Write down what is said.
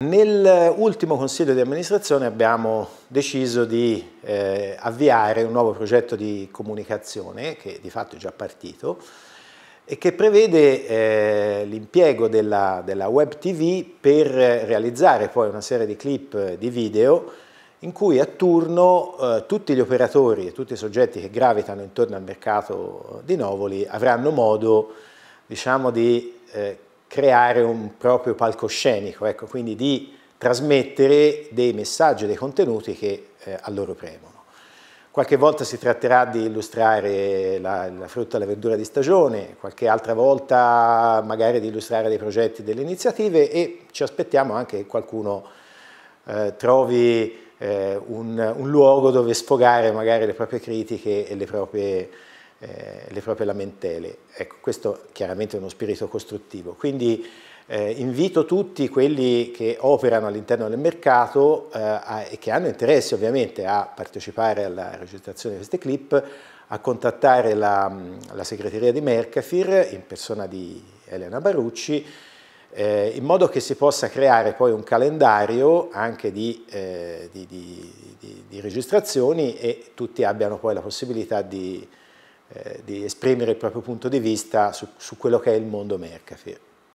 Nell'ultimo eh, consiglio di amministrazione abbiamo deciso di eh, avviare un nuovo progetto di comunicazione che di fatto è già partito e che prevede eh, l'impiego della, della, web tv per realizzare poi una serie di clip di video in cui a turno eh, tutti gli operatori e tutti i soggetti che gravitano intorno al mercato di Novoli avranno modo diciamo, di eh, creare un proprio palcoscenico, ecco, quindi di trasmettere dei messaggi, dei contenuti che eh, a loro premono. Qualche volta si tratterà di illustrare la, la frutta e la verdura di stagione, qualche altra volta magari di illustrare dei progetti, e delle iniziative e ci aspettiamo anche che qualcuno eh, trovi eh, un, un, luogo dove sfogare magari le proprie critiche e le proprie eh, le proprie lamentele. Ecco, questo chiaramente è uno spirito costruttivo. Quindi eh, invito tutti quelli che operano all'interno del mercato eh, a, e che hanno interesse ovviamente a partecipare alla registrazione di queste clip a contattare la, la segreteria di Mercafir in persona di Elena Barucci eh, in modo che si possa creare poi un calendario anche di, eh, di, di, di registrazioni e tutti abbiano poi la possibilità di eh, di esprimere il proprio punto di vista su, su quello che è il mondo Mercafir.